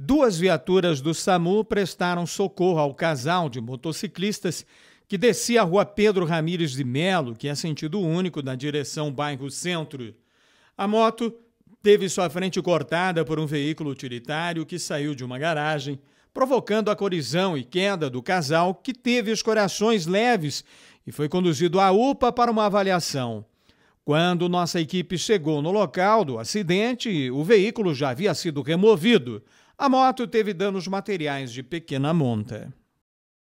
Duas viaturas do SAMU prestaram socorro ao casal de motociclistas que descia a rua Pedro Ramires de Melo, que é sentido único na direção bairro Centro. A moto teve sua frente cortada por um veículo utilitário que saiu de uma garagem, provocando a colisão e queda do casal, que teve os corações leves e foi conduzido à UPA para uma avaliação. Quando nossa equipe chegou no local do acidente, o veículo já havia sido removido. A moto teve danos materiais de pequena monta.